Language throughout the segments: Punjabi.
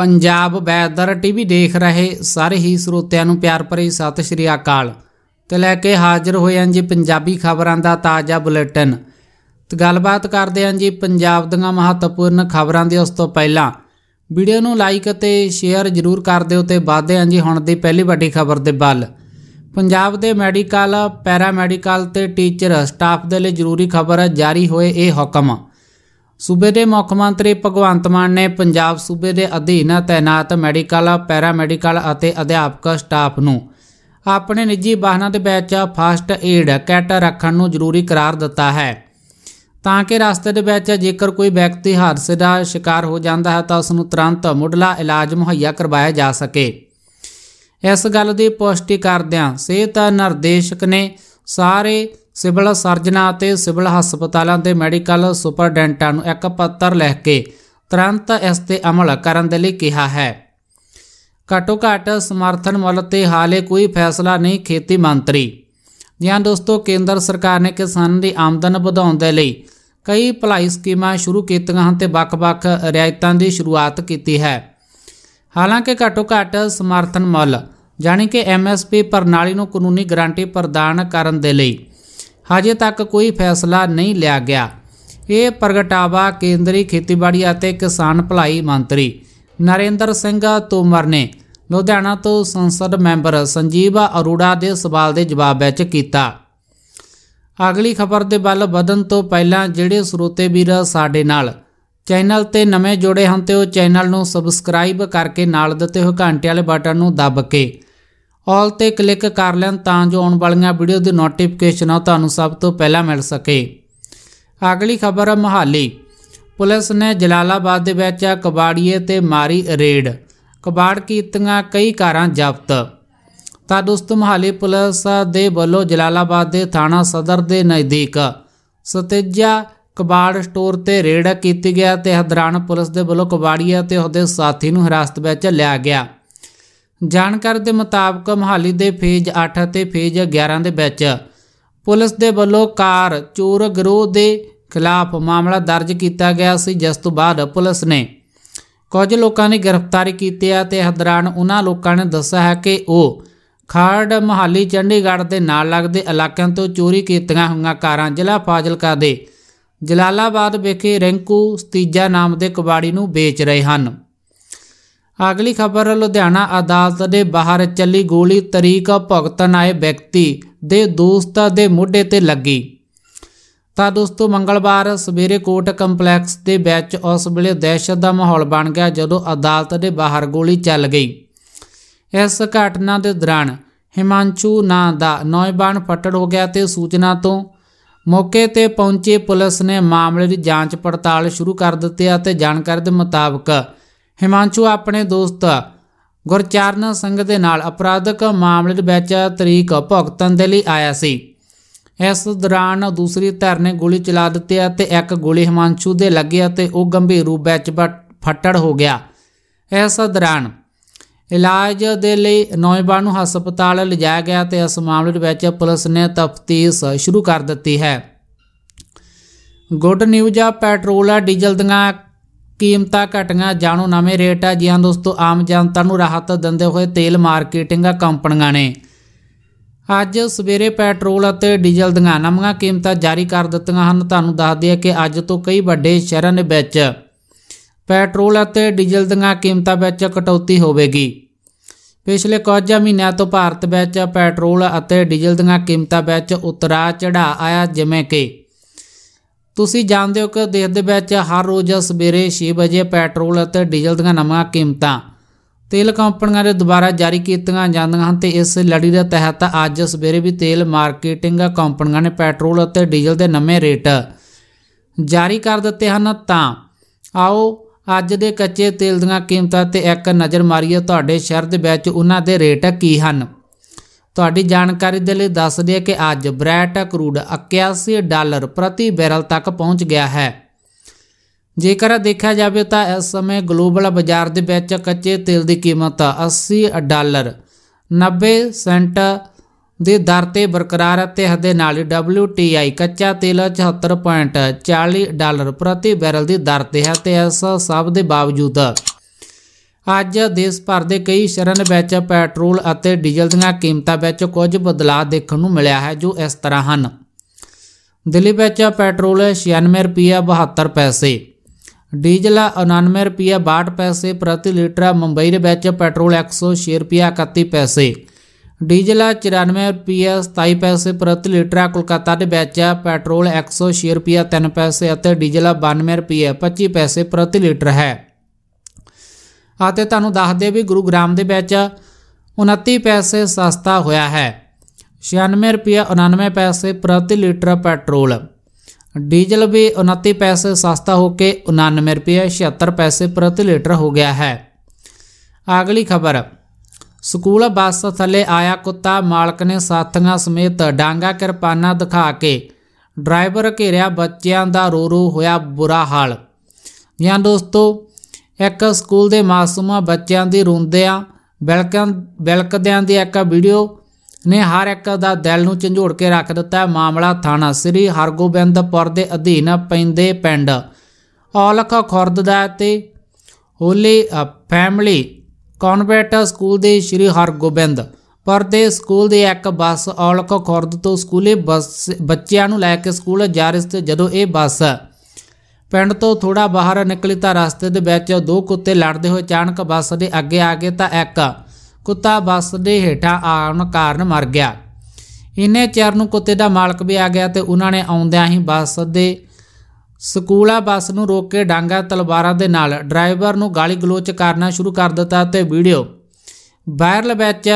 ਪੰਜਾਬ ਵੈਦਰ ਟੀਵੀ ਦੇਖ ਰਹੇ ਸਾਰੇ ਹੀ ਸਰੋਤਿਆਂ ਨੂੰ ਪਿਆਰ ਭਰੀ ਸਤਿ ਸ਼੍ਰੀ ਅਕਾਲ ਤੇ ਲੈ ਕੇ ਹਾਜ਼ਰ ਹੋਏ ਹਾਂ ਜੀ ਪੰਜਾਬੀ ਖਬਰਾਂ ਦਾ ਤਾਜ਼ਾ ਬੁਲੇਟਿਨ ਤੇ ਗੱਲਬਾਤ ਕਰਦੇ ਹਾਂ ਜੀ ਪੰਜਾਬ ਦੀਆਂ ਮਹੱਤਵਪੂਰਨ ਖਬਰਾਂ ਦੀ ਉਸ ਤੋਂ ਪਹਿਲਾਂ ਵੀਡੀਓ ਨੂੰ ਲਾਈਕ ਅਤੇ ਸ਼ੇਅਰ ਜ਼ਰੂਰ ਕਰ ਦਿਓ ਤੇ ਵਾਧੇ ਹਾਂ ਜੀ ਹੁਣ ਦੀ ਪਹਿਲੀ ਵੱਡੀ ਖਬਰ ਦੇ ਵੱਲ ਪੰਜਾਬ ਦੇ ਮੈਡੀਕਲ ਪੈਰਾ ਮੈਡੀਕਲ ਤੇ ਟੀਚਰ ਸਟਾਫ ਦੇ ਲਈ ਜ਼ਰੂਰੀ ਖਬਰ ਜਾਰੀ ਹੋਏ ਇਹ ਹੁਕਮ ਸੂਬੇ ਦੇ ਮੁੱਖ ਮੰਤਰੀ ਭਗਵੰਤ ਮਾਨ ਨੇ ਪੰਜਾਬ ਸੂਬੇ ਦੇ ਅਧੀਨ ਤਾਇਨਾਤ ਮੈਡੀਕਲ ਪੈਰਾਮੈਡੀਕਲ ਅਤੇ ਅਧਿਆਪਕ ਸਟਾਫ ਨੂੰ ਆਪਣੇ ਨਿੱਜੀ ਵਾਹਨਾਂ ਦੇ ਵਿੱਚ ਫਾਸਟ ਏਡ ਕਿੱਟ ਰੱਖਣ ਨੂੰ ਜ਼ਰੂਰੀ ਕਰਾਰ ਦਿੱਤਾ ਹੈ ਤਾਂ ਕਿ ਰਸਤੇ ਦੇ ਵਿੱਚ ਜੇਕਰ ਕੋਈ ਵਿਅਕਤੀ ਹਾਦਸੇ ਦਾ ਸ਼ਿਕਾਰ ਹੋ ਜਾਂਦਾ ਹੈ ਤਾਂ ਉਸ ਨੂੰ ਤੁਰੰਤ ਮੁੱਢਲਾ ਇਲਾਜ ਮੁਹੱਈਆ ਕਰਵਾਇਆ ਜਾ ਸਕੇ ਇਸ ਗੱਲ ਦੀ ਪੁਸ਼ਟੀ ਕਰਦਿਆਂ ਸਿਹਤ ਨਿਰਦੇਸ਼ਕ ਨੇ ਸਾਰੇ ਸਿਵਲ ਸਰਜਨਾਂ ਅਤੇ ਸਿਵਲ ਹਸਪਤਾਲਾਂ ਦੇ ਮੈਡੀਕਲ ਸੁਪਰਡੈਂਟਾਂ ਨੂੰ ਇੱਕ ਪੱਤਰ ਲਿਖ ਕੇ ਤੁਰੰਤ ਇਸ ਤੇ ਅਮਲ ਕਰਨ ਦੇ ਲਈ ਕਿਹਾ ਹੈ ਘਟੋ ਘਟ ਸਮਰਥਨ ਮੁੱਲ ਤੇ ਹਾਲੇ ਕੋਈ ਫੈਸਲਾ ਨਹੀਂ ਖੇਤੀ ਮੰਤਰੀ ਜਾਂ ਦੋਸਤੋ ਕੇਂਦਰ ਸਰਕਾਰ ਨੇ ਕਿਸਾਨ ਦੀ ਆਮਦਨ ਵਧਾਉਣ ਦੇ ਲਈ ਕਈ ਭਲਾਈ ਸਕੀਮਾਂ ਸ਼ੁਰੂ ਕੀਤੀਆਂ ਹਨ ਤੇ ਵੱਖ-ਵੱਖ ਰਿਆਇਤਾਂ ਦੀ ਸ਼ੁਰੂਆਤ ਕੀਤੀ ਹੈ ਹਾਲਾਂਕਿ ਘਟੋ ਘਟ ਸਮਰਥਨ ਮੁੱਲ ਜਾਨੀ ਕਿ ਐਮਐਸਪੀ ਪ੍ਰਣਾਲੀ ਨੂੰ ਕਾਨੂੰਨੀ ਗਾਰੰਟੀ ਪ੍ਰਦਾਨ ਕਰਨ ਦੇ ਲਈ ਹਜੇ ਤੱਕ ਕੋਈ ਫੈਸਲਾ ਨਹੀਂ ਲਿਆ ਗਿਆ ਇਹ ਪ੍ਰਗਟਾਵਾ ਕੇਂਦਰੀ ਖੇਤੀਬਾੜੀ ਅਤੇ ਕਿਸਾਨ ਭਲਾਈ ਮੰਤਰੀ ਨਰਿੰਦਰ ਸਿੰਘ ਤੋਮਰ ਨੇ ਲੁਧਿਆਣਾ ਤੋਂ ਸੰਸਦ ਮੈਂਬਰ ਸੰਜੀਵ ਅਰੋੜਾ ਦੇ ਸਵਾਲ ਦੇ ਜਵਾਬ ਵਿੱਚ ਕੀਤਾ ਅਗਲੀ ਖਬਰ ਦੇ ਵੱਲ ਵਧਣ ਤੋਂ ਪਹਿਲਾਂ ਜਿਹੜੇ ਸਰੋਤੇ ਵੀਰ ਸਾਡੇ ਨਾਲ ਚੈਨਲ ਤੇ ਨਵੇਂ ਜੁੜੇ ਹਨ ਤੇ ਉਹ ਚੈਨਲ ਨੂੰ ਸਬਸਕ੍ਰਾਈਬ ਕਰਕੇ ਨਾਲ ਦਿੱਤੇ ਹੋਏ ਘੰਟੇ ਵਾਲੇ ਬਟਨ ਨੂੰ ਦਬ ਕੇ ਆਲ ਤੇ ਕਲਿੱਕ ਕਰ ਲੈਣ ਤਾਂ ਜੋ ਆਉਣ ਵਾਲੀਆਂ ਵੀਡੀਓ ਦੀ ਨੋਟੀਫਿਕੇਸ਼ਨ ਤੁਹਾਨੂੰ ਸਭ ਤੋਂ ਪਹਿਲਾਂ ਮਿਲ ਸਕੇ ਅਗਲੀ ਖਬਰ ਹੈ ਮਹਾਲੀ ਪੁਲਿਸ ਨੇ ਜਲਾਲਾਬਾਦ ਦੇ ਵਿੱਚ ਕਬਾੜੀਏ ਤੇ ਮਾਰੀ ਰੇਡ ਕਬਾੜ ਕੀਤੀਆਂ ਕਈ ਕਾਰਾਂ ਜ਼ਬਤ ਤਾਂ ਦੋਸਤ ਮਹਾਲੀ ਪੁਲਿਸ ਦੇ ਵੱਲੋਂ ਜਲਾਲਾਬਾਦ ਦੇ ਥਾਣਾ ਸਦਰ ਦੇ ਨਜ਼ਦੀਕ ਸਤੇਜਾ ਕਬਾੜ ਸਟੋਰ ਤੇ ਰੇਡ ਕੀਤੀ ਗਿਆ ਤੇ ਹਦਰਾਨ ਪੁਲਿਸ ਦੇ ਵੱਲੋਂ ਕਬਾੜੀਆ ਤੇ ਉਹਦੇ ਸਾਥੀ ਨੂੰ ਹਿਰਾਸਤ ਵਿੱਚ ਲਿਆ ਗਿਆ ਜਾਣਕਾਰੀ ਦੇ ਮੁਤਾਬਕ ਮਹਾਲੀ ਦੇ ਫੇਜ਼ 8 ਅਤੇ ਫੇਜ਼ 11 ਦੇ ਵਿੱਚ ਪੁਲਿਸ ਦੇ ਵੱਲੋਂ ਕਾਰ ਚੋਰ ਗਰੋਹ ਦੇ ਖਿਲਾਫ ਮਾਮਲਾ ਦਰਜ ਕੀਤਾ ਗਿਆ ਸੀ ਜਿਸ ਤੋਂ ਬਾਅਦ ਪੁਲਿਸ ਨੇ ਕੁਝ ਲੋਕਾਂ ਦੀ ਗ੍ਰਿਫਤਾਰੀ ਕੀਤੀ ਹੈ ਤੇ ਹਦਰਾਨ ਉਹਨਾਂ ਲੋਕਾਂ ਨੇ ਦੱਸਿਆ ਹੈ ਕਿ ਉਹ ਖਾੜ ਮਹਾਲੀ ਚੰਡੀਗੜ੍ਹ ਦੇ ਨਾਲ ਲੱਗਦੇ ਇਲਾਕਿਆਂ ਤੋਂ ਚੋਰੀ ਕੀਤੀਆਂ ਹੋਈਆਂ ਕਾਰਾਂ ਜ਼ਿਲ੍ਹਾ ਫਾਜ਼ਿਲਕਾ ਦੇ ਜਲਾਲਾਬਾਦ ਵਿਖੇ ਰਿੰਕੂ ਸਤੀਜਾ ਨਾਮ ਦੇ ਕਬਾੜੀ ਨੂੰ ਵੇਚ ਰਹੇ ਹਨ ਅਗਲੀ ਖਬਰ ਲੁਧਿਆਣਾ ਅਦਾਲਤ ਦੇ ਬਾਹਰ ਚੱਲੀ ਗੋਲੀ ਤਰੀਕ ਭੁਗਤਨ ਆਏ ਵਿਅਕਤੀ ਦੇ ਦੋਸਤਾਂ ਦੇ ਮੋਢੇ ਤੇ ਲੱਗੀ ਤਾਂ ਦੋਸਤੋ ਮੰਗਲਵਾਰ ਸਵੇਰੇ ਕੋਰਟ ਕੰਪਲੈਕਸ ਦੇ ਵਿੱਚ ਉਸ ਵੇਲੇ ਦਹਿਸ਼ਤ ਦਾ ਮਾਹੌਲ ਬਣ ਗਿਆ ਜਦੋਂ ਅਦਾਲਤ ਦੇ ਬਾਹਰ ਗੋਲੀ ਚੱਲ ਗਈ ਇਸ ਘਟਨਾ ਦੇ ਦੌਰਾਨ ਹਿਮਾਂਚੂ ਨਾਂ ਦਾ ਨੌਜਵਾਨ ਫਟੜ ਹੋ ਗਿਆ ਤੇ ਸੂਚਨਾ ਤੋਂ ਮੌਕੇ ਤੇ ਪਹੁੰਚੇ ਪੁਲਿਸ ਨੇ ਮਾਮਲੇ ਦੀ ਜਾਂਚ ਪੜਤਾਲ ਸ਼ੁਰੂ ਕਰ ਦਿੱਤੀ ਅਤੇ ਜਾਣਕਾਰੀ ਦੇ ਮੁਤਾਬਕ ਹਿਮਾਂਸ਼ੂ ਆਪਣੇ ਦੋਸਤ ਗੁਰਚਰਨ ਸਿੰਘ ਦੇ ਨਾਲ ਅਪਰਾਧਿਕ ਮਾਮਲੇ ਦੇ ਵਿੱਚ ਤਰੀਕ ਭੁਗਤਣ ਦੇ ਲਈ ਆਇਆ ਸੀ ਇਸ ਦੌਰਾਨ ਦੂਸਰੀ ਧਿਰ ਨੇ ਗੋਲੀ ਚਲਾ ਦਿੱਤੀ ਅਤੇ ਇੱਕ ਗੋਲੀ ਹਿਮਾਂਸ਼ੂ ਦੇ ਲੱਗੀ ਅਤੇ ਉਹ ਗੰਭੀਰ ਰੂਪ ਵਿੱਚ ਫੱਟੜ ਹੋ ਗਿਆ ਇਸ ਦੌਰਾਨ ਇਲਾਜ ਦੇ ਲਈ ਨੌਜਵਾਨ ਨੂੰ ਹਸਪਤਾਲ ਲਿਜਾਇਆ ਗਿਆ ਤੇ ਇਸ ਮਾਮਲੇ ਵਿੱਚ ਪੁਲਿਸ ਨੇ ਤਫਤੀਸ਼ ਸ਼ੁਰੂ ਕਰ ਦਿੱਤੀ ਹੈ ਗੁੱਡ ਨਿਊਜ਼ ਆ ਪੈਟਰੋਲ ਆ ਡੀਜ਼ਲ ਦੀਆਂ ਕੀਮਤਾਂ ਘਟੀਆਂ ਜਾਣੋ ਨਵੇਂ ਰੇਟ ਆ ਜੀ ਦੋਸਤੋ ਆਮ ਜਨਤਾ ਨੂੰ ਰਾਹਤ ਦਿੰਦੇ ਹੋਏ ਤੇਲ ਮਾਰਕੀਟਿੰਗ ਕੰਪਨੀਆਂ ਨੇ ਅੱਜ ਸਵੇਰੇ ਪੈਟਰੋਲ ਅਤੇ ਡੀਜ਼ਲ ਦੀਆਂ ਨਵੀਆਂ ਕੀਮਤਾਂ ਜਾਰੀ ਕਰ ਦਿੱਤੀਆਂ ਹਨ ਤੁਹਾਨੂੰ ਦੱਸ ਦਈਏ ਕਿ ਅੱਜ ਤੋਂ ਕਈ ਵੱਡੇ ਸ਼ਹਿਰਾਂ ਦੇ ਵਿੱਚ ਪੈਟਰੋਲ ਅਤੇ ਡੀਜ਼ਲ ਦੀਆਂ ਕੀਮਤਾਂ ਵਿੱਚ ਕਟੌਤੀ ਹੋਵੇਗੀ ਪਿਛਲੇ ਕੁਝ ਮਹੀਨਿਆਂ ਤੋਂ ਭਾਰਤ ਵਿੱਚ ਪੈਟਰੋਲ ਅਤੇ ਡੀਜ਼ਲ ਦੀਆਂ ਕੀਮਤਾਂ ਵਿੱਚ ਉਤਰਾ ਚੜਾ ਆਇਆ ਜਿਵੇਂ ਕਿ ਤੁਸੀਂ ਜਾਣਦੇ ਹੋ ਕਿ ਦੇਸ਼ ਦੇ ਵਿੱਚ ਹਰ ਰੋਜ਼ ਸਵੇਰੇ 6 ਵਜੇ ਪੈਟਰੋਲ ਅਤੇ ਡੀਜ਼ਲ ਦੀਆਂ ਨਵੀਆਂ ਕੀਮਤਾਂ ਤੇਲ ਕੰਪਨੀਆਂ ਦੇ ਦੁਬਾਰਾ ਜਾਰੀ ਕੀਤੀਆਂ ਜਾਂਦੀਆਂ ਹਨ ਤੇ ਇਸ ਲੜੀ ਦੇ ਤਹਿਤ ਅੱਜ ਸਵੇਰੇ ਵੀ ਤੇਲ ਮਾਰਕੀਟਿੰਗ ਕੰਪਨੀਆਂ ਨੇ ਪੈਟਰੋਲ ਅਤੇ ਡੀਜ਼ਲ ਦੇ ਨਵੇਂ ਰੇਟ ਜਾਰੀ ਕਰ ਦਿੱਤੇ ਹਨ ਤਾਂ ਆਓ ਅੱਜ ਦੇ ਕੱਚੇ ਤੇਲ ਦੀਆਂ ਕੀਮਤਾਂ ਤੇ ਇੱਕ ਨਜ਼ਰ ਮਾਰੀਏ ਤੁਹਾਡੇ ਸ਼ਹਿਰ ਦੇ ਵਿੱਚ ਉਹਨਾਂ ਦੇ ਰੇਟ ਕੀ ਹਨ ਤੁਹਾਡੀ ਜਾਣਕਾਰੀ ਦੇ ਲਈ ਦੱਸ ਦਈਏ ਕਿ ਅੱਜ ਬ੍ਰੈਟ ਕਰੂਡ 81 ਡਾਲਰ ਪ੍ਰਤੀ ਬੈਰਲ ਤੱਕ ਪਹੁੰਚ ਗਿਆ ਹੈ ਜੇਕਰ ਦੇਖਿਆ ਜਾਵੇ ਤਾਂ ਇਸ ਸਮੇਂ ਗਲੋਬਲ ਬਾਜ਼ਾਰ ਦੇ ਵਿੱਚ ਕੱਚੇ ਤੇਲ ਦੀ ਕੀਮਤ 80 ਡਾਲਰ 90 ਸੈਂਟ ਦੇ ਦਰ ਤੇ ਬਰਕਰਾਰ ਅਤੇ ਹਦੇ ਨਾਲ WTI ਕੱਚਾ ਤੇਲ 74.40 ਡਾਲਰ ਪ੍ਰਤੀ ਬੈਰਲ ਦੀ ਦਰ ਤੇ ਹੈ ਤੇ ਇਸ ਸਭ ਦੇ ਬਾਵਜੂਦ ਅੱਜ ਦੇਸ਼ ਭਰ ਦੇ ਕਈ ਸ਼ਹਿਰਾਂ ਵਿੱਚ ਪੈਟਰੋਲ ਅਤੇ ਡੀਜ਼ਲ ਦੀਆਂ ਕੀਮਤਾਂ ਵਿੱਚ ਕੁਝ ਬਦਲਾਅ ਦੇਖਣ ਨੂੰ ਮਿਲਿਆ ਹੈ ਜੋ ਇਸ ਤਰ੍ਹਾਂ ਹਨ ਦਿੱਲੀ ਵਿੱਚ ਪੈਟਰੋਲ 96 ਰੁਪਏ 72 ਪੈਸੇ ਡੀਜ਼ਲ 99 ਰੁਪਏ 62 ਪੈਸੇ ਪ੍ਰਤੀ ਲੀਟਰ ਮੁੰਬਈ ਦੇ ਵਿੱਚ ਪੈਟਰੋਲ 106 ਰੁਪਏ 31 ਪੈਸੇ ਡੀਜ਼ਲ 94 ਰੁਪਏ 27 ਪੈਸੇ ਪ੍ਰਤੀ ਲੀਟਰ ਕੋਲਕਾਤਾ ਦੇ ਵਿੱਚ ਪੈਟਰੋਲ 106 ਰੁਪਏ 3 ਪੈਸੇ ਅਤੇ ਡੀਜ਼ਲ 92 ਰੁਪਏ 25 ਪੈਸੇ ਪ੍ਰਤੀ ਲੀਟਰ ਹੈ ਅਤੇ ਤੁਹਾਨੂੰ ਦੱਸ ਦੇ ਵੀ ਗੁਰੂਗ੍ਰਾਮ ਦੇ ਵਿੱਚ 29 ਪੈਸੇ ਸਸਤਾ ਹੋਇਆ ਹੈ 96 ਰੁਪਏ 99 ਪੈਸੇ ਪ੍ਰਤੀ ਲੀਟਰ ਪੈਟਰੋਲ ਡੀਜ਼ਲ ਵੀ 29 ਪੈਸੇ ਸਸਤਾ ਹੋ ਕੇ 99 ਰੁਪਏ 76 ਪੈਸੇ ਪ੍ਰਤੀ ਲੀਟਰ ਹੋ ਗਿਆ ਹੈ ਅਗਲੀ ਖਬਰ ਸਕੂਲ ਬੱਸ ਥੱਲੇ ਆਇਆ ਕੁੱਤਾ ਮਾਲਕ ਨੇ ਸਾਥੀਆਂ ਸਮੇਤ ਡਾਂਗਾ ਕਿਰਪਾਨਾ ਦਿਖਾ ਕੇ ਡਰਾਈਵਰ ਘੇਰਿਆ ਬੱਚਿਆਂ ਦਾ ਰੋ ਰੋ ਹੋਇਆ ਬੁਰਾ ਹਾਲ ਜਾਂ ਦੋਸਤੋ ਇੱਕ ਸਕੂਲ ਦੇ ਮਾਸੂਮਾਂ ਬੱਚਿਆਂ ਦੀ ਰੋਂਦਿਆਂ ਬਿਲਕਾਂ ਬਿਲਕਦਿਆਂ ਦੀ ਇੱਕ ਵੀਡੀਓ ਨੇ ਹਰ ਇੱਕ ਦਾ ਦਿਲ ਨੂੰ ਝੰਡੋੜ ਕੇ ਰੱਖ ਦਿੱਤਾ ਮਾਮਲਾ ਥਾਣਾ ਸ੍ਰੀ ਹਰਗੋਬਿੰਦਪੁਰ ਦੇ ਅਧੀਨ ਪੈਂਦੇ ਪਿੰਡ ਔਲਖ ਖੁਰਦ ਦਾ ਤੇ ਹੋਲੀ ਫੈਮਿਲੀ ਕਨਵੈਂਟ ਸਕੂਲ ਦੇ ਸ੍ਰੀ ਹਰਗੋਬਿੰਦ ਪਰ ਦੇ ਸਕੂਲ ਦੇ ਇੱਕ ਬੱਸ ਔਲਖ ਖੁਰਦ ਤੋਂ ਸਕੂਲੇ ਬੱਸ ਬੱਚਿਆਂ ਨੂੰ ਲੈ ਕੇ ਸਕੂਲ ਜਾ ਰਹੀ ਸੀ ਜਦੋਂ ਇਹ ਬੱਸ ਪਿੰਡ ਤੋਂ ਥੋੜਾ ਬਾਹਰ ਨਿਕਲੇ ਤਾਂ ਰਸਤੇ ਦੇ ਵਿੱਚ ਦੋ ਕੁੱਤੇ ਲੜਦੇ ਹੋਏ ਅਚਾਨਕ ਬੱਸ ਦੇ ਅੱਗੇ ਆ ਗਏ ਤਾਂ ਇੱਕ ਕੁੱਤਾ ਬੱਸ ਦੇ ਹੇਠਾਂ ਆਉਣ ਕਾਰਨ ਮਰ ਗਿਆ ਇੰਨੇ ਚਿਰ ਨੂੰ ਕੁੱਤੇ ਦਾ ਮਾਲਕ ਵੀ ਆ ਗਿਆ ਤੇ ਉਹਨਾਂ ਨੇ ਆਉਂਦਿਆਂ ਹੀ ਬੱਸ ਦੇ ਸਕੂਲਾ ਬੱਸ ਨੂੰ ਰੋਕ ਕੇ ਡਾਂਗਾ ਤਲਵਾਰਾਂ ਦੇ ਨਾਲ ਡਰਾਈਵਰ ਨੂੰ ਗਾਲੀ ਗਲੋਚ ਕਰਨਾ ਸ਼ੁਰੂ ਕਰ ਦਿੱਤਾ ਤੇ ਵੀਡੀਓ ਵਾਇਰਲ ਵਿੱਚ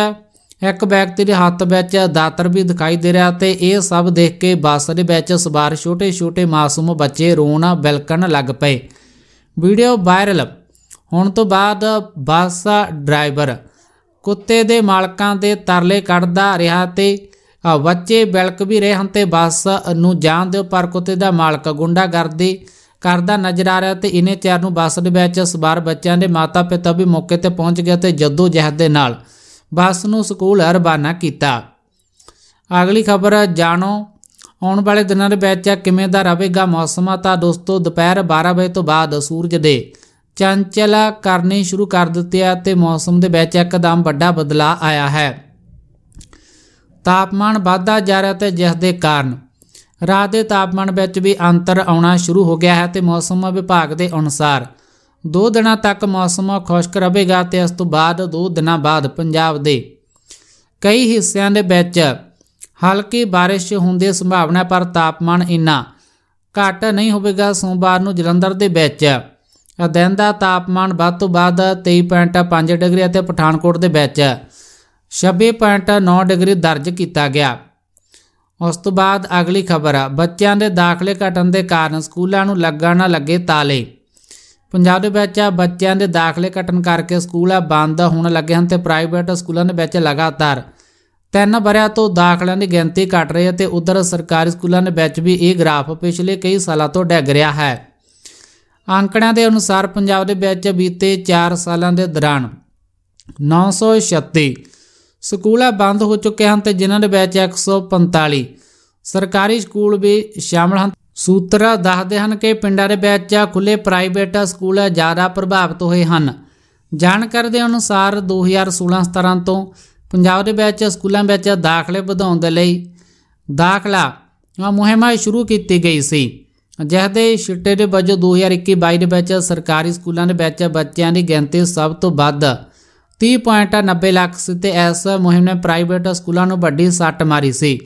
ਇੱਕ ਵਿਅਕਤੀ ਦੇ ਹੱਥ ਵਿੱਚ ਦਾਤਰ ਵੀ ਦਿਖਾਈ ਦੇ ਰਿਹਾ ਤੇ ਇਹ ਸਭ ਦੇਖ ਕੇ ਬੱਸ ਦੇ ਵਿੱਚ ਸਵਾਰ ਛੋਟੇ-ਛੋਟੇ ਮਾਸੂਮ ਬੱਚੇ ਰੋਣਾ ਬਿਲਕਣ ਲੱਗ ਪਏ ਵੀਡੀਓ ਵਾਇਰਲ ਹੋਣ ਤੋਂ ਬਾਅਦ ਬੱਸ ਡਰਾਈਵਰ ਕੁੱਤੇ ਦੇ ਮਾਲਕਾਂ ਦੇ ਤਰਲੇ ਕੱਢਦਾ ਰਿਹਾ ਤੇ ਬੱਚੇ ਬਿਲਕ ਵੀ ਰਹੇ ਹਨ ਤੇ ਬੱਸ ਨੂੰ ਜਾਣ ਦਿਓ ਪਰ ਕੁੱਤੇ ਦਾ ਮਾਲਕ ਗੁੰਡਾਗਰਦੀ ਕਰਦਾ ਨਜ਼ਰ ਆ ਰਿਹਾ ਤੇ ਇਹਨੇ ਚਾਰ ਨੂੰ ਬੱਸ ਦੇ ਵਿੱਚ ਸਵਾਰ ਬੱਚਿਆਂ ਦੇ ਮਾਤਾ-ਪਿਤਾ ਵੀ ਮੌਕੇ ਤੇ ਪਹੁੰਚ ਗਏ ਤੇ ਜਦੋਂ ਜਹਿਦ ਦੇ ਨਾਲ ਬੱਸ ਨੂੰ ਸਕੂਲ ਰਵਾਨਾ ਕੀਤਾ ਅਗਲੀ ਖਬਰ ਜਾਣੋ ਆਉਣ ਵਾਲੇ ਦਿਨਾਂ ਦੇ ਵਿੱਚ ਕਿਵੇਂ ਦਾ ਰਹੇਗਾ ਮੌਸਮ ਤਾਂ ਦੋਸਤੋ ਦੁਪਹਿਰ 12 ਵਜੇ ਤੋਂ ਬਾਅਦ ਸੂਰਜ ਦੇ ਚੰਚਲ ਕਰਨੇ ਸ਼ੁਰੂ ਕਰ ਦਿੱਤੇ ਆ ਤੇ ਮੌਸਮ ਦੇ ਵਿੱਚ ਇੱਕਦਮ ਵੱਡਾ ਬਦਲਾਅ ਆਇਆ ਹੈ ਤਾਪਮਾਨ ਵਧਦਾ ਜਾ ਰਿਹਾ ਤੇ ਜਿਸ ਦੇ ਕਾਰਨ ਰਾਤ ਦੇ ਤਾਪਮਾਨ ਵਿੱਚ ਵੀ ਅੰਤਰ ਆਉਣਾ ਸ਼ੁਰੂ ਹੋ ਗਿਆ ਹੈ ਤੇ ਮੌਸਮ ਵਿਭਾਗ ਦੇ ਅਨੁਸਾਰ ਦੋ ਦਿਨਾਂ ਤੱਕ ਮੌਸਮ ਖੁਸ਼ਕ ਰਹੇਗਾ ਤੇ ਇਸ ਤੋਂ ਬਾਅਦ ਦੋ ਦਿਨਾਂ ਬਾਅਦ ਪੰਜਾਬ ਦੇ ਕਈ ਹਿੱਸਿਆਂ ਦੇ ਵਿੱਚ ਹਲਕੀ بارش ਹੋਣ ਦੀ ਸੰਭਾਵਨਾ ਪਰ ਤਾਪਮਾਨ ਇੰਨਾ ਘੱਟ ਨਹੀਂ ਹੋਵੇਗਾ ਸੋਮਵਾਰ ਨੂੰ ਜਲੰਧਰ ਦੇ ਵਿੱਚ ਦਿਨ ਦਾ ਤਾਪਮਾਨ ਵੱਧ ਤੋਂ ਵੱਧ 23.5 ਡਿਗਰੀ ਅਤੇ ਪਠਾਨਕੋਟ ਦੇ ਵਿੱਚ 26.9 ਡਿਗਰੀ ਦਰਜ ਕੀਤਾ ਗਿਆ ਉਸ ਤੋਂ ਬਾਅਦ ਅਗਲੀ ਖਬਰ ਬੱਚਿਆਂ ਦੇ ਦਾਖਲੇ ਘਟਣ ਦੇ ਕਾਰਨ ਸਕੂਲਾਂ ਨੂੰ ਨਾ ਲੱਗੇ ਤਾਲੇ ਪੰਜਾਬ ਦੇ ਵਿੱਚ ਬੱਚਿਆਂ ਦੇ ਦਾਖਲੇ ਘਟਣ ਕਰਕੇ ਸਕੂਲ ਆ ਬੰਦ ਹੋਣ ਲੱਗੇ ਹਨ ਤੇ ਪ੍ਰਾਈਵੇਟ ਸਕੂਲਾਂ ਦੇ ਵਿੱਚ ਲਗਾਤਾਰ ਤਿੰਨ ਵਰਿਆਂ ਤੋਂ ਦਾਖਲਿਆਂ ਦੀ ਗਿਣਤੀ ਘਟ ਰਹੀ ਹੈ ਤੇ ਉਧਰ ਸਰਕਾਰੀ ਸਕੂਲਾਂ ਦੇ ਵਿੱਚ ਵੀ ਇਹ ਗ੍ਰਾਫ ਪਿਛਲੇ ਕਈ ਸਾਲਾਂ ਤੋਂ ਡਿੱਗ ਰਿਹਾ ਹੈ ਅੰਕੜਿਆਂ ਦੇ ਅਨੁਸਾਰ ਪੰਜਾਬ ਦੇ ਵਿੱਚ ਬੀਤੇ 4 ਸਾਲਾਂ ਦੇ ਦੌਰਾਨ 936 ਸਕੂਲ ਬੰਦ ਹੋ ਚੁੱਕੇ ਹਨ ਤੇ ਜਿਨ੍ਹਾਂ ਦੇ ਵਿੱਚ 145 ਸਰਕਾਰੀ ਸਕੂਲ ਵੀ ਸ਼ਾਮਲ ਹਨ ਸੂਤਰਾ ਦੱਸਦੇ ਹਨ ਕਿ ਪਿੰਡਾਂ ਦੇ ਵਿੱਚ ਖੁੱਲੇ ਪ੍ਰਾਈਵੇਟ ਸਕੂਲ ਜ਼ਿਆਦਾ ਪ੍ਰਭਾਵਿਤ ਹੋਏ ਹਨ ਜਾਣਕਾਰੀ ਦੇ ਅਨੁਸਾਰ 2016-17 ਤੋਂ ਪੰਜਾਬ ਦੇ ਵਿੱਚ ਸਕੂਲਾਂ ਵਿੱਚ ਦਾਖਲੇ ਵਧਾਉਣ ਦੇ ਲਈ ਦਾਖਲਾ ਮੁਹਿੰਮਾ ਸ਼ੁਰੂ ਕੀਤੀ ਗਈ ਸੀ ਜਿਹਦੇ ਛਿੱਟੇ ਦੇ ਵਜੋਂ 2021-22 ਦੇ ਵਿੱਚ ਸਰਕਾਰੀ ਸਕੂਲਾਂ ਦੇ ਵਿੱਚ ਬੱਚਿਆਂ ਦੀ ਗਿਣਤੀ ਸਭ ਤੋਂ ਵੱਧ 30.90 ਲੱਖ ਸੀ ਤੇ ਇਸ ਮੁਹਿੰਮ ਨੇ ਪ੍ਰਾਈਵੇਟ ਸਕੂਲਾਂ ਨੂੰ ਵੱਡੀ ਸੱਟ ਮਾਰੀ ਸੀ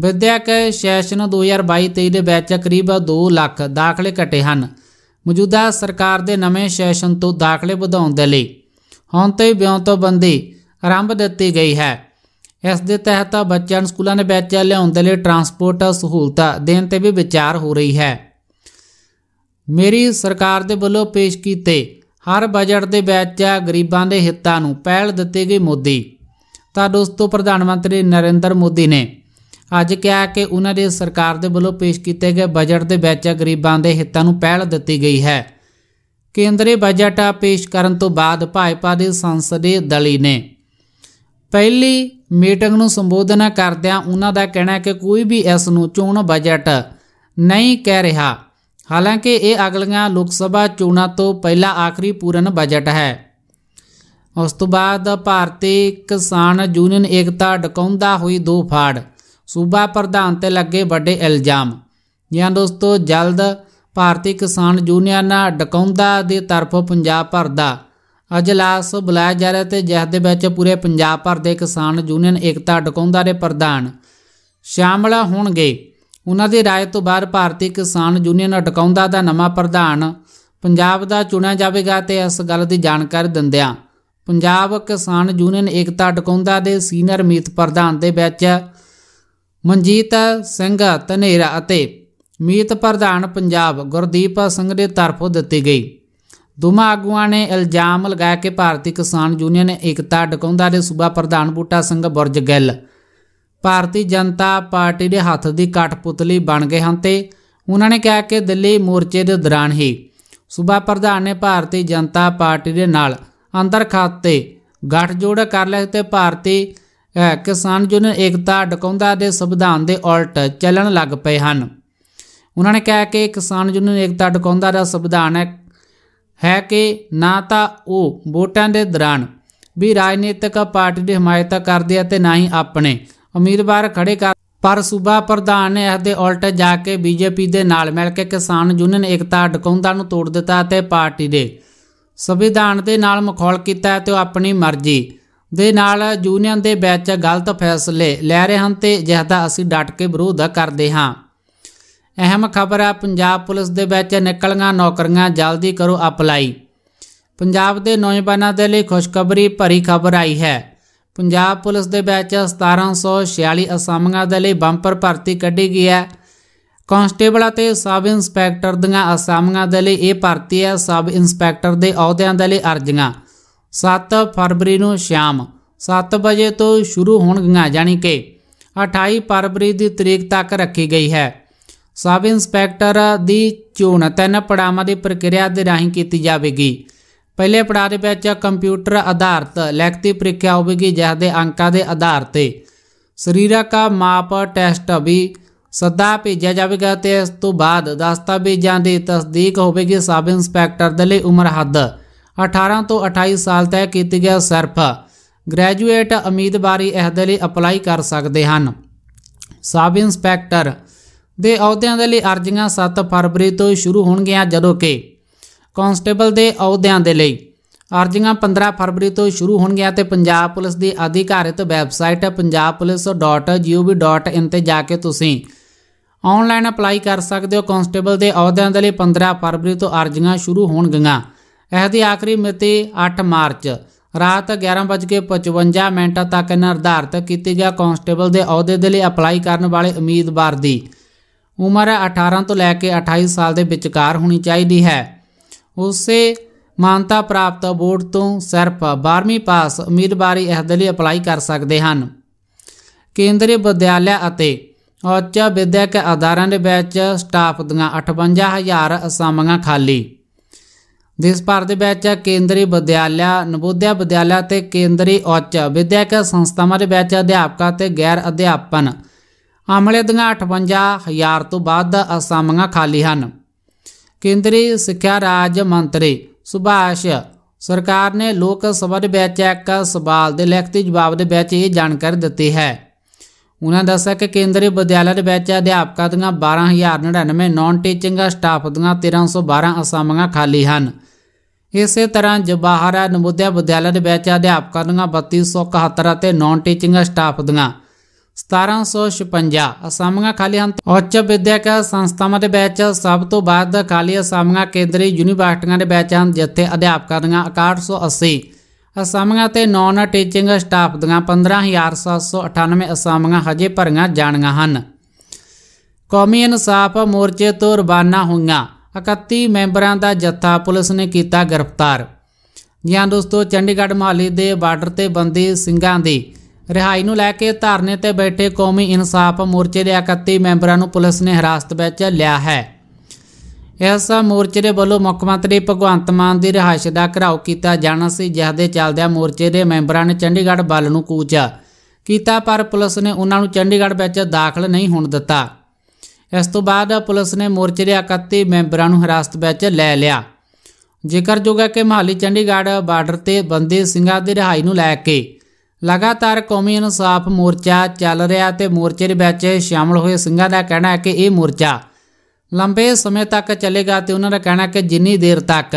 ਵਿਦਿਅਕ ਸੈਸ਼ਨ 2022-23 ਦੇ ਵਿੱਚ ਕਰੀਬ 2 ਲੱਖ ਦਾਖਲੇ ਘਟੇ ਹਨ ਮੌਜੂਦਾ ਸਰਕਾਰ ਦੇ ਨਵੇਂ ਸੈਸ਼ਨ ਤੋਂ ਦਾਖਲੇ ਵਧਾਉਣ ਦੇ ਲਈ ਹੁਣ ਤੋਂ ਹੀ ਵਿਉਂਤਬੰਦੀ ਆਰੰਭ ਦਿੱਤੀ ਗਈ ਹੈ ਇਸ ਦੇ ਤਹਿਤ ਬੱਚਿਆਂ ਨੂੰ ਸਕੂਲਾਂ ਦੇ ਵਿੱਚ ਲਿਆਉਣ ਦੇ ਲਈ ਟਰਾਂਸਪੋਰਟ ਸਹੂਲਤਾਂ ਦੇਣ ਤੇ ਵੀ ਵਿਚਾਰ ਹੋ ਰਹੀ ਹੈ ਮੇਰੀ ਸਰਕਾਰ ਦੇ ਵੱਲੋਂ ਪੇਸ਼ ਕੀਤੇ ਹਰ ਬਜਟ ਦੇ ਵਿੱਚ ਗਰੀਬਾਂ ਦੇ ਹਿੱਤਾਂ ਨੂੰ ਪਹਿਲ ਦਿੱਤੀ ਗਈ ਮੋਦੀ ਤਾਂ ਦੋਸਤੋ ਪ੍ਰਧਾਨ ਮੰਤਰੀ ਨਰਿੰਦਰ ਮੋਦੀ ਨੇ ਅੱਜ ਕਿਹਾ ਕਿ ਉਹਨਾਂ ਦੇ ਸਰਕਾਰ ਦੇ ਵੱਲੋਂ ਪੇਸ਼ ਕੀਤੇ ਗਏ ਬਜਟ ਦੇ ਵਿੱਚ ਗਰੀਬਾਂ ਦੇ ਹਿੱਤਾਂ ਨੂੰ ਪਹਿਲ ਦਿੱਤੀ ਗਈ ਹੈ ਕੇਂਦਰੀ ਬਜਟ ਪੇਸ਼ ਕਰਨ ਤੋਂ ਬਾਅਦ ਭਾਜਪਾ ਦੇ ਸੰਸਦੀ ਦਲੀ ਨੇ ਪਹਿਲੀ ਮੀਟਿੰਗ ਨੂੰ ਸੰਬੋਧਨ ਕਰਦਿਆਂ ਉਹਨਾਂ ਦਾ ਕਹਿਣਾ ਹੈ ਕਿ ਕੋਈ ਵੀ ਇਸ ਨੂੰ ਚੋਣ ਬਜਟ ਨਹੀਂ ਕਹਿ ਰਿਹਾ ਹਾਲਾਂਕਿ ਇਹ ਅਗਲੀਆਂ ਲੋਕ ਸਭਾ ਚੋਣਾਂ ਤੋਂ ਪਹਿਲਾ ਆਖਰੀ ਪੂਰਨ ਬਜਟ ਹੈ ਉਸ ਤੋਂ ਬਾਅਦ ਭਾਰਤੀ ਕਿਸਾਨ ਯੂਨੀਅਨ ਏਕਤਾ ਡਕਾਉਂਦਾ ਹੋਈ ਦੋ ਫਾੜ ਸੂਬਾ ਪ੍ਰਧਾਨ ਤੇ ਲੱਗੇ ਵੱਡੇ ਇਲਜ਼ਾਮ ਜਾਂ ਦੋਸਤੋ ਜਲਦ ਭਾਰਤੀ ਕਿਸਾਨ ਯੂਨੀਅਨਾਂ ਡਕਾਉਂਦਾ ਦੇ ਤਰਫੋਂ ਪੰਜਾਬ ਭਰ ਦਾ ਅਜਲਾਸ ਬੁਲਾਇਆ ਜਾ ਰਿਹਾ ਤੇ ਜਿਸ ਦੇ ਵਿੱਚ ਪੂਰੇ ਪੰਜਾਬ ਭਰ ਦੇ ਕਿਸਾਨ ਯੂਨੀਅਨ ਏਕਤਾ ਡਕਾਉਂਦਾ ਦੇ ਪ੍ਰਧਾਨ ਸ਼ਾਮਲ ਹੋਣਗੇ ਉਹਨਾਂ ਦੇ ਰਾਏ ਤੋਂ ਬਾਅਦ ਭਾਰਤੀ ਕਿਸਾਨ ਯੂਨੀਅਨ ਡਕਾਉਂਦਾ ਦਾ ਨਵਾਂ ਪ੍ਰਧਾਨ ਪੰਜਾਬ ਦਾ ਚੁਣਿਆ ਜਾਵੇਗਾ ਤੇ ਇਸ ਗੱਲ ਦੀ ਜਾਣਕਾਰੀ ਦਿੰਦਿਆਂ ਪੰਜਾਬ ਕਿਸਾਨ ਯੂਨੀਅਨ ਏਕਤਾ ਡਕਾਉਂਦਾ ਦੇ ਸੀਨੀਅਰ ਮੀਤ ਪ੍ਰਧਾਨ ਦੇ ਵਿੱਚ ਮਨਜੀਤ ਸਿੰਘ ਤਨੇਰਾ ਅਤੇ ਮੀਤ ਪ੍ਰਧਾਨ ਪੰਜਾਬ ਗੁਰਦੀਪ ਸਿੰਘ ਦੇ ਤਰਫੋਂ ਦਿੱਤੀ ਗਈ ਦੁਮਾ ਆਗੂਆਂ ਨੇ ਇਲਜ਼ਾਮ ਲਗਾਇਆ ਕਿ ਭਾਰਤੀ ਕਿਸਾਨ ਯੂਨੀਅਨ ਏਕਤਾ ਡਕੌਂਦਾ ਦੇ ਸੂਬਾ ਪ੍ਰਧਾਨ ਬੂਟਾ ਸਿੰਘ ਬੁਰਜ ਗਿੱਲ ਭਾਰਤੀ ਜਨਤਾ ਪਾਰਟੀ ਦੇ ਹੱਥ ਦੀ ਕਟਪੁਤਲੀ ਬਣ ਗਏ ਹਨ ਤੇ ਉਹਨਾਂ ਨੇ ਕਿਹਾ ਕਿ ਦਿੱਲੀ ਮੋਰਚੇ ਦੇ ਦੌਰਾਨ ਹੀ ਸੂਬਾ ਪ੍ਰਧਾਨ ਨੇ ਭਾਰਤੀ ਜਨਤਾ ਪਾਰਟੀ ਦੇ ਨਾਲ ਅੰਦਰ ਖਾਤੇ ਗੱਠਜੋੜ ਕਰ ਲਿਆ ਤੇ ਭਾਰਤੀ ਕਿਸਾਨ ਯੂਨੀਅਨ ਏਕਤਾ ਡਕਾਉਂਦਾ ਦੇ ਸੰਵਿਧਾਨ ਦੇ ਉਲਟ ਚੱਲਣ ਲੱਗ ਪਏ ਹਨ ਉਹਨਾਂ ਨੇ ਕਿਹਾ ਕਿ ਕਿਸਾਨ ਯੂਨੀਅਨ ਏਕਤਾ ਡਕਾਉਂਦਾ ਦਾ ਸੰਵਿਧਾਨ ਹੈ ਹੈ ਕਿ ਨਾ ਤਾਂ ਉਹ ਵੋਟਾਂ ਦੇ ਦੌਰਾਨ ਵੀ ਰਾਜਨੀਤਿਕ ਪਾਰਟੀ ਦੀ ਹਮਾਇਤ ਕਰਦੇ ਅਤੇ ਨਾ ਹੀ ਆਪਣੇ ਉਮੀਦਵਾਰ ਖੜੇ ਕਰ ਪਰ ਸੂਬਾ ਪ੍ਰਧਾਨ ਨੇ ਇਸ ਦੇ ਉਲਟ ਜਾ ਕੇ ਬੀਜੇਪੀ ਦੇ ਨਾਲ ਮਿਲ ਕੇ ਕਿਸਾਨ ਯੂਨੀਅਨ ਏਕਤਾ ਡਕਾਉਂਦਾ ਨੂੰ ਤੋੜ ਦਿੱਤਾ ਅਤੇ ਪਾਰਟੀ ਦੇ ਸੰਵਿਧਾਨ ਦੇ ਨਾਲ ਮਖੌਲ ਕੀਤਾ ਤੇ ਉਹ ਆਪਣੀ ਮਰਜ਼ੀ ਦੇ ਨਾਲ ਯੂਨੀਅਨ ਦੇ ਵਿੱਚ ਗਲਤ ਫੈਸਲੇ ਲੈ ਰਹੇ ਹਨ ਤੇ ਜਿਸ ਦਾ ਅਸੀਂ ਡਟ ਕੇ ਵਿਰੋਧ ਕਰਦੇ ਹਾਂ ਅਹਿਮ ਖਬਰ ਹੈ ਪੰਜਾਬ ਪੁਲਿਸ ਦੇ ਵਿੱਚ ਨਿਕਲੀਆਂ ਨੌਕਰੀਆਂ ਜਲਦੀ ਕਰੋ ਅਪਲਾਈ ਪੰਜਾਬ ਦੇ ਨੌਜਵਾਨਾਂ ਦੇ ਲਈ ਖੁਸ਼ਖਬਰੀ ਭਰੀ ਖਬਰ ਆਈ ਹੈ ਪੰਜਾਬ ਪੁਲਿਸ ਦੇ ਵਿੱਚ 1746 ਅਸਾਮੀਆਂ ਦੇ ਲਈ ਬੰਪਰ ਭਰਤੀ ਕੱਢੀ ਗਈ ਹੈ ਕਾਂਸਟੇਬਲ ਅਤੇ ਸਬ ਇੰਸਪੈਕਟਰ ਦੀਆਂ ਅਸਾਮੀਆਂ ਦੇ ਲਈ ਇਹ ਭਰਤੀ ਹੈ ਸਬ ਇੰਸਪੈਕਟਰ ਦੇ ਅਹੁਦਿਆਂ ਦੇ ਲਈ ਅਰਜ਼ੀਆਂ 7 ਫਰਵਰੀ ਨੂੰ ਸ਼ਾਮ 7 ਵਜੇ ਤੋਂ ਸ਼ੁਰੂ ਹੋਣਗੀਆਂ ਜਾਨੀ ਕਿ 28 ਫਰਵਰੀ ਦੀ ਤਰੀਕ ਤੱਕ ਰੱਖੀ ਗਈ ਹੈ ਸਬ ਇੰਸਪੈਕਟਰ ਦੀ ਚੋਣ ਤਿੰਨ ਪੜਾਵਾਂ ਦੀ ਪ੍ਰਕਿਰਿਆ ਦੇ ਰਾਹੀਂ ਕੀਤੀ ਜਾਵੇਗੀ ਪਹਿਲੇ ਪੜਾਅ ਦੇ ਵਿੱਚ ਕੰਪਿਊਟਰ ਆਧਾਰਿਤ ਲਿਖਤੀ ਪ੍ਰੀਖਿਆ ਹੋਵੇਗੀ ਜਿਸ ਦੇ ਅੰਕਾਂ ਦੇ ਆਧਾਰ ਤੇ ਸਰੀਰਕ ਮਾਪ ਟੈਸਟ ਵੀ ਸੱਦਾ ਭੇਜਿਆ ਜਾਵੇਗਾ ਤੇ ਇਸ ਤੋਂ ਬਾਅਦ ਦਸਤਾਵੇਜ਼ਾਂ ਦੀ ਤਸਦੀਕ ਹੋਵੇਗੀ ਸਬ ਇੰਸਪੈਕਟਰ ਦੇ ਲਈ ਉਮਰ ਹੱਦ 18 ਤੋਂ 28 ਸਾਲ ਤੱਕ ਕੀਤੀ ਗਿਆ ਸਿਰਫ ਗ੍ਰੈਜੂਏਟ ਉਮੀਦਵਾਰੀ ਅਹੁਦੇ ਲਈ ਅਪਲਾਈ ਕਰ ਸਕਦੇ ਹਨ ਸਬ ਇੰਸਪੈਕਟਰ ਦੇ ਅਹੁਦਿਆਂ ਦੇ ਲਈ ਅਰਜ਼ੀਆਂ 7 ਫਰਵਰੀ ਤੋਂ ਸ਼ੁਰੂ ਹੋਣਗੀਆਂ ਜਦੋਂ ਕਿ ਕਾਂਸਟੇਬਲ ਦੇ ਅਹੁਦਿਆਂ ਦੇ ਲਈ ਅਰਜ਼ੀਆਂ 15 ਫਰਵਰੀ ਤੋਂ ਸ਼ੁਰੂ ਹੋਣਗੀਆਂ ਤੇ ਪੰਜਾਬ ਪੁਲਿਸ ਦੀ ਅਧਿਕਾਰਿਤ ਵੈਬਸਾਈਟ punjabpolice.gov.in ਤੇ ਜਾ ਕੇ ਤੁਸੀਂ ਆਨਲਾਈਨ ਅਪਲਾਈ ਕਰ ਸਕਦੇ ਹੋ ਕਾਂਸਟੇਬਲ ਦੇ ਅਹੁਦਿਆਂ ਦੇ ਲਈ 15 ਫਰਵਰੀ ਤੋਂ ਅਰਜ਼ੀਆਂ ਸ਼ੁਰੂ ਹੋਣਗੀਆਂ ਇਹ ਦੀ ਆਖਰੀ ਮਿਤੀ 8 ਮਾਰਚ ਰਾਤ 11:55 ਮਿੰਟ ਤੱਕ ਨਿਰਧਾਰਤ ਕੀਤੀ ਗਿਆ ਕਾਂਸਟੇਬਲ ਦੇ ਅਹੁਦੇ ਦੇ ਲਈ ਅਪਲਾਈ ਕਰਨ ਵਾਲੇ ਉਮੀਦਵਾਰ ਦੀ ਉਮਰ 18 ਤੋਂ ਲੈ ਕੇ 28 ਸਾਲ ਦੇ ਵਿਚਕਾਰ ਹੋਣੀ ਚਾਹੀਦੀ ਹੈ ਉਸੇ ਮਾਨਤਾ ਪ੍ਰਾਪਤ ਬੋਰਡ ਤੋਂ ਸਿਰਫ 12ਵੀਂ ਪਾਸ ਉਮੀਦਵਾਰੀ ਇਸ ਦੇ ਲਈ ਅਪਲਾਈ ਕਰ ਸਕਦੇ ਹਨ ਕੇਂਦਰੀ ਵਿਦਿਆਲਿਆ ਅਤੇ ਉੱਚ ਵਿਦਿਅਕ ਅਦਾਰਿਆਂ ਦੇ ਵਿੱਚ ਸਟਾਫ ਦੀਆਂ 58000 ਅਸਾਮੀਆਂ ਖਾਲੀ ਦੇਸ਼ ਭਾਰ ਦੇ ਵਿੱਚ ਕੇਂਦਰੀ ਵਿਦਿਆਲਿਆ ਨਵੋਦਿਆ ਵਿਦਿਆਲਿਆ ਤੇ ਕੇਂਦਰੀ ਉੱਚ ਵਿਦਿਅਕ ਸੰਸਥਾਵਾਂ ਦੇ ਵਿੱਚ ਅਧਿਆਪਕਾਂ ਤੇ ਗੈਰ ਅਧਿਆਪਨ ਅਮਲੇ ਦੀਆਂ 58000 ਤੋਂ ਵੱਧ ਅਸਾਮੀਆਂ ਖਾਲੀ ਹਨ ਕੇਂਦਰੀ ਸਿੱਖਿਆ ਰਾਜ ਮੰਤਰੀ ਸੁਭਾਸ਼ ਸਰਕਾਰ ਨੇ ਲੋਕ ਸਭਾ ਦੇ ਵਿੱਚ ਇੱਕ ਸਵਾਲ ਦੇ ਲਿਖਤੀ ਜਵਾਬ ਦੇ ਵਿੱਚ ਇਹ ਜਾਣਕਾਰੀ ਦਿੱਤੀ ਹੈ ਉਹਨਾਂ ਦੱਸਿਆ ਕਿ ਕੇਂਦਰੀ ਵਿਦਿਆਲਿਆ ਦੇ ਵਿੱਚ ਅਧਿਆਪਕਾਂ ਦੀਆਂ 12099 ਨਾਨ ਟੀਚਿੰਗ ਸਟਾਫ ਦੀਆਂ 1312 ਅਸਾਮੀਆਂ ਖਾਲੀ ਹਨ ਇਸੇ ਤਰ੍ਹਾਂ ਜਵਾਹਰਾ ਨਵੋਦਿਆ ਵਿਦਿਆਲਾ ਦੇ ਵਿੱਚ ਅਧਿਆਪਕਾਂ ਦੀਆਂ 3271 ਅਤੇ ਨਾਨ ਟੀਚਿੰਗ ਸਟਾਫ ਦੀਆਂ 1756 ਅਸਾਮੀਆਂ ਖਾਲੀ ਹਨ ਉੱਚ ਵਿਦਿਅਕ ਸੰਸਥਾਵਾਂ ਦੇ ਵਿੱਚ ਸਭ ਤੋਂ ਵੱਧ ਖਾਲੀ ਅਸਾਮੀਆਂ ਕੇਂਦਰੀ ਯੂਨੀਵਰਸਿਟੀਆਂ ਦੇ ਵਿੱਚ ਹਨ ਜਿੱਥੇ ਅਧਿਆਪਕਾਂ ਦੀਆਂ 6180 ਅਸਾਮੀਆਂ ਤੇ ਨਾਨ ਟੀਚਿੰਗ ਸਟਾਫ ਦੀਆਂ 15798 ਅਸਾਮੀਆਂ ਹਜੇ ਭਰੀਆਂ ਜਾਣੀਆਂ ਹਨ ਕੌਮੀ ਇਨਸਾਫ ਮੋਰਚੇ ਤੋਂ ਰਵਾਨਾ ਹੋਈਆਂ 31 ਮੈਂਬਰਾਂ ਦਾ ਜੱਥਾ ਪੁਲਿਸ ਨੇ ਕੀਤਾ ਗ੍ਰਿਫਤਾਰ ਜਾਂ ਦੋਸਤੋ ਚੰਡੀਗੜ੍ਹ ਮਹਾਲੀ ਦੇ ਬਾਰਡਰ ਤੇ ਬੰਦੀ ਸਿੰਘਾਂ ਦੀ ਰਿਹਾਈ ਨੂੰ ਲੈ ਕੇ ਧਰਨੇ ਤੇ ਬੈਠੇ ਕੌਮੀ ਇਨਸਾਫ ਮੋਰਚੇ ਦੇ 31 ਮੈਂਬਰਾਂ ਨੂੰ ਪੁਲਿਸ ਨੇ ਹਿਰਾਸਤ ਵਿੱਚ ਲਿਆ ਹੈ ਇਸ ਮੋਰਚੇ ਦੇ ਵੱਲੋਂ ਮੁੱਖ ਮੰਤਰੀ ਭਗਵੰਤ ਮਾਨ ਦੀ ਰਿਹਾਇਸ਼ ਦਾ ਘਰਾਓ ਕੀਤਾ ਜਾਣਾ ਸੀ ਜਿਸ ਦੇ ਚੱਲਦਿਆਂ ਮੋਰਚੇ ਦੇ ਮੈਂਬਰਾਂ ਨੇ ਚੰਡੀਗੜ੍ਹ ਵੱਲ ਨੂੰ ਕੂਚਾ ਕੀਤਾ ਪਰ ਪੁਲਿਸ ਨੇ ਉਹਨਾਂ ਨੂੰ ਚੰਡੀਗੜ੍ਹ ਵਿੱਚ ਦਾਖਲ ਨਹੀਂ ਹੋਣ ਦਿੱਤਾ ਇਸ ਤੋਂ ਬਾਅਦ ਪੁਲਿਸ ਨੇ ਮੋਰਚੇ ਦੇ 31 ਮੈਂਬਰਾਂ ਨੂੰ ਹਿਰਾਸਤ ਵਿੱਚ ਲੈ ਲਿਆ ਜੇਕਰ ਜੋਗਾ ਕਿ ਮਹਾਲੀ ਚੰਡੀਗੜ੍ਹ ਬਾਰਡਰ ਤੇ ਬੰਦੇ ਸਿੰਘਾਂ ਦੀ ਰਿਹਾਈ ਨੂੰ ਲੈ ਕੇ ਲਗਾਤਾਰ ਕੌਮੀ ਇਨਸਾਫ ਮੋਰਚਾ ਚੱਲ ਰਿਹਾ ਤੇ ਮੋਰਚੇ ਦੇ ਵਿੱਚ ਸ਼ਾਮਲ ਹੋਏ ਸਿੰਘਾਂ ਦਾ ਕਹਿਣਾ ਹੈ ਕਿ ਇਹ ਮੋਰਚਾ ਲੰਬੇ ਸਮੇਂ ਤੱਕ ਚੱਲੇਗਾ ਤੇ ਉਹਨਾਂ ਦਾ ਕਹਿਣਾ ਹੈ ਕਿ ਜਿੰਨੀ ਦੇਰ ਤੱਕ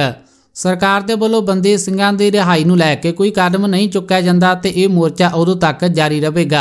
ਸਰਕਾਰ ਦੇ ਵੱਲੋਂ ਬੰਦੀ ਸਿੰਘਾਂ ਦੀ ਰਿਹਾਈ ਨੂੰ ਲੈ ਕੇ ਕੋਈ ਕਦਮ ਨਹੀਂ ਚੁੱਕਿਆ ਜਾਂਦਾ ਤੇ ਇਹ ਮੋਰਚਾ ਉਦੋਂ ਤੱਕ ਜਾਰੀ ਰਹੇਗਾ